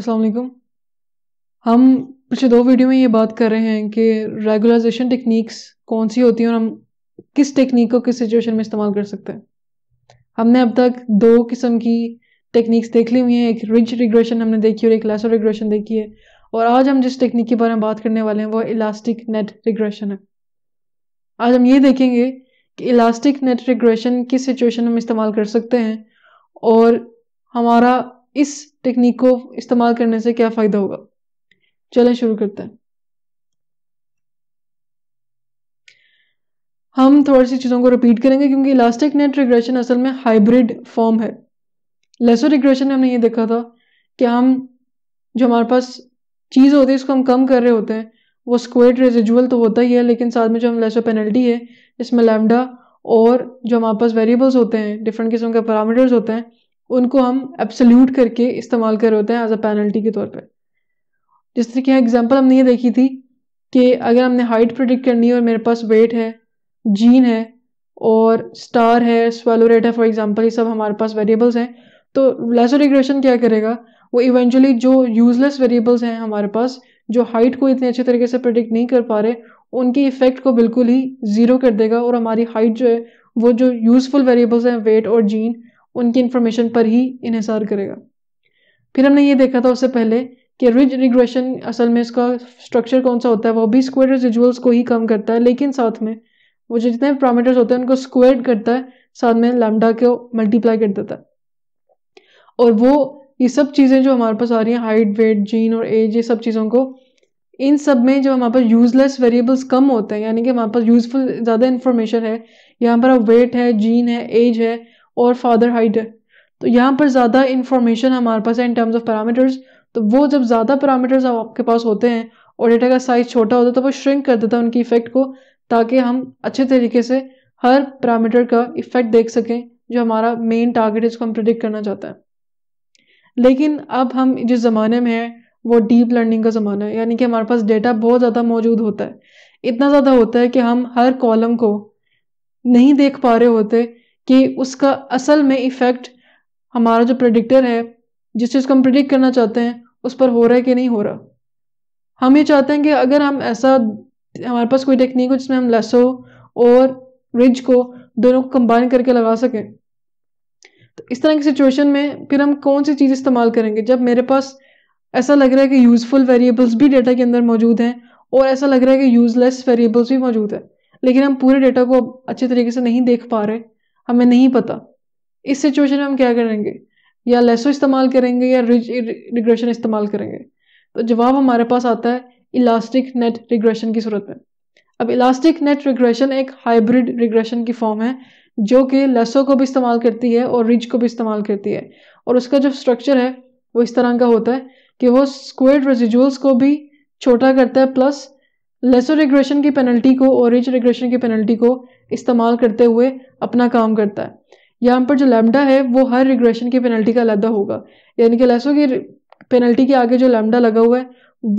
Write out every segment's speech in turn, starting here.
असलकुम हम पिछले दो वीडियो में ये बात कर रहे हैं कि रेगुलराइजेशन टेक्निक्स कौन सी होती हैं और हम किस टेक्निक को किस सिचुएशन में इस्तेमाल कर सकते हैं हमने अब तक दो किस्म की टेक्निक्स देख ली हुई हैं एक रिच रिग्रेशन हमने देखी और एक लेसर रिग्रेशन देखी है और आज हम जिस टेक्निक के बारे में बात करने वाले हैं वो इलास्टिक नेट रिग्रेशन है आज हम ये देखेंगे कि इलास्टिक नेट रिग्रेशन किस सिचुएशन में इस्तेमाल कर सकते हैं और हमारा इस टेक्निक को इस्तेमाल करने से क्या फ़ायदा होगा चलें शुरू करते हैं हम थोड़ी सी चीज़ों को रिपीट करेंगे क्योंकि इलास्टिक नेट रिग्रेशन असल में हाइब्रिड फॉर्म है लेसो रिग्रेशन में हमने ये देखा था कि हम जो हमारे पास चीज़ होती है इसको हम कम कर रहे होते हैं वो स्क्वेट रेजिजुअल तो होता ही है लेकिन साथ में जो हम लेसो पेनल्टी है इसमें लैमडा और जो हमारे पास वेरिएबल्स होते हैं डिफरेंट किस्म के पैरामीटर्स होते हैं उनको हम एब्सोल्यूट करके इस्तेमाल कर होते हैं एज अ पेनल्टी के तौर पर जिस तरीके एग्जाम्पल हमने ये देखी थी कि अगर हमने हाइट प्रोडिक्ट करनी है और मेरे पास वेट है जीन है और स्टार है स्वेलो रेट है फॉर एग्जाम्पल ये सब हमारे पास वेरिएबल्स हैं तो लेसर रिग्रेशन क्या करेगा वो इवेंचुअली जो यूजलेस वेरिएबल्स हैं हमारे पास जो हाइट को इतने अच्छे तरीके से प्रिडिक्ट नहीं कर पा रहे उनकी इफेक्ट को बिल्कुल ही ज़ीरो कर देगा और हमारी हाइट जो है वो जो यूज़फुल वेरिएबल्स हैं वेट और जीन उनकी इन्फॉर्मेशन पर ही इन्हसार करेगा फिर हमने ये देखा था उससे पहले कि रिज रिग्रेशन असल में इसका स्ट्रक्चर कौन सा होता है वो भी स्क्वेयर रिजुअल्स को ही कम करता है लेकिन साथ में वो जो जितने पैरामीटर्स होते हैं उनको स्क्वेयर करता है साथ में लैमडा को मल्टीप्लाई कर देता है और वो ये सब चीज़ें जो हमारे पास आ रही हैं हाइट वेट जीन और एज ये सब चीज़ों को इन सब में जब हमारे पास यूज़लेस वेरिएबल्स कम होते हैं यानी कि हमारे पास यूज़फुल ज़्यादा इन्फॉर्मेशन है यहाँ पर वेट है जीन है एज है और फादर हाइड है तो यहाँ पर ज़्यादा इन्फॉर्मेशन हमारे पास है इन टर्म्स ऑफ पैरामीटर्स तो वो जब ज़्यादा पैरामीटर्स आपके पास होते हैं और डेटा का साइज छोटा होता है तो वो श्रिंक कर देता है उनकी इफेक्ट को ताकि हम अच्छे तरीके से हर पैरामीटर का इफेक्ट देख सकें जो हमारा मेन टारगेट है इसको हम प्रिडिक्ट करना चाहते हैं लेकिन अब हम जिस ज़माने में हैं वो डीप लर्निंग का ज़माना है यानी कि हमारे पास डेटा बहुत ज़्यादा मौजूद होता है इतना ज़्यादा होता है कि हम हर कॉलम को नहीं देख पा रहे होते कि उसका असल में इफ़ेक्ट हमारा जो प्रडिक्टर है जिस चीज़ को हम प्रडिक्ट करना चाहते हैं उस पर हो रहा है कि नहीं हो रहा हम ये चाहते हैं कि अगर हम ऐसा हमारे पास कोई टेक्निक हो जिसमें हम लेसो और रिज को दोनों को कंबाइन करके लगा सकें तो इस तरह की सिचुएशन में फिर हम कौन सी चीज़ इस्तेमाल करेंगे जब मेरे पास ऐसा लग रहा है कि यूज़फुल वेरिएबल्स भी डेटा के अंदर मौजूद हैं और ऐसा लग रहा है कि यूज़लेस वेरिएबल्स भी मौजूद है लेकिन हम पूरे डेटा को अच्छे तरीके से नहीं देख पा रहे हमें नहीं पता इस सिचुएशन में हम क्या करेंगे या लेसो इस्तेमाल करेंगे या रिज रिग्रेशन इस्तेमाल करेंगे तो जवाब हमारे पास आता है इलास्टिक नेट रिग्रेशन की सूरत में अब इलास्टिक नेट रिग्रेशन एक हाइब्रिड रिग्रेशन की फॉर्म है जो कि लेसो को भी इस्तेमाल करती है और रिज को भी इस्तेमाल करती है और उसका जो स्ट्रक्चर है वो इस तरह का होता है कि वो स्क्वेड रेजिजुअल्स को भी छोटा करता है प्लस लेसो रिग्रेशन की पेनल्टी को और रिज रिग्रेशन की पेनल्टी को इस्तेमाल करते हुए अपना काम करता है यहाँ पर जो लैमडा है वो हर रिग्रेशन की पेनल्टी का अलहदा होगा यानी कि लेसो की पेनल्टी के आगे जो लैमडा लगा हुआ है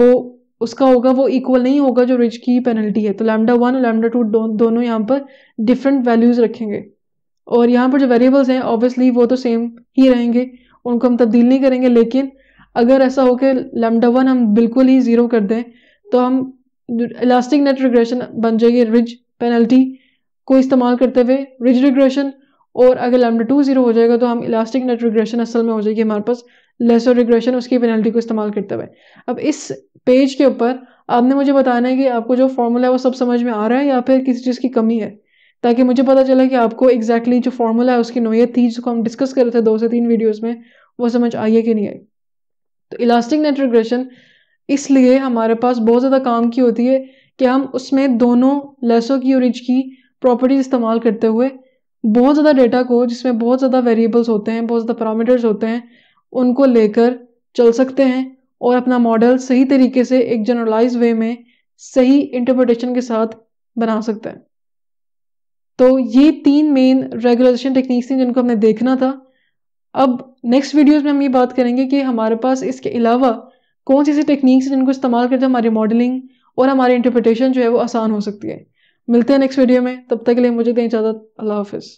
वो उसका होगा वो इक्वल नहीं होगा जो रिज की पेनल्टी है तो लैमडा वन और लैमडा टू दो, दोनों यहाँ पर डिफरेंट वैल्यूज़ रखेंगे और यहाँ पर जो वेरिएबल्स हैं ऑब्वियसली वो तो सेम ही रहेंगे उनको हम तब्दील नहीं करेंगे लेकिन अगर ऐसा हो कि लेमडा वन हम बिल्कुल ही ज़ीरो कर दें तो हम इलास्टिक नेट रिग्रेशन बन जाएगी रिज पेनल्टी को इस्तेमाल करते हुए रिज रिग्रेशन और अगर लैमडा टू जीरो हो जाएगा तो हम इलास्टिक नेट रिग्रेशन असल में हो जाएगी हमारे पास लेसर रिग्रेशन उसकी पेनल्टी को इस्तेमाल करते हुए अब इस पेज के ऊपर आपने मुझे बताना है कि आपको जो फॉर्मूला है वो सब समझ में आ रहा है या फिर किसी चीज़ की कमी है ताकि मुझे पता चला कि आपको एग्जैक्टली exactly जो फॉर्मूला है उसकी नोयत थी जिसको हम डिस्कस कर रहे थे दो से तीन वीडियोस में वो समझ आई है कि नहीं आई तो इलास्टिक नेट रिग्रेशन इसलिए हमारे पास बहुत ज़्यादा काम की होती है कि हम उसमें दोनों लेसो की और रिज की प्रॉपर्टी इस्तेमाल करते हुए बहुत ज़्यादा डेटा को जिसमें बहुत ज़्यादा वेरिएबल्स होते हैं बहुत ज़्यादा पैरामीटर्स होते हैं उनको लेकर चल सकते हैं और अपना मॉडल सही तरीके से एक जनरलाइज वे में सही इंटरप्रटेशन के साथ बना सकते हैं तो ये तीन मेन रेगुलेशन टेक्निक्स थी जिनको हमने देखना था अब नेक्स्ट वीडियोज में हम ये बात करेंगे कि हमारे पास इसके अलावा कौन सी ऐसी टेक्निक्स हैं जिनको इस्तेमाल करते हमारी मॉडलिंग और हमारी इंटरप्रटेशन जो है वो आसान हो सकती है मिलते हैं नेक्स्ट वीडियो में तब तक के लिए मुझे दें इजाज़त अल्लाह हाफिज़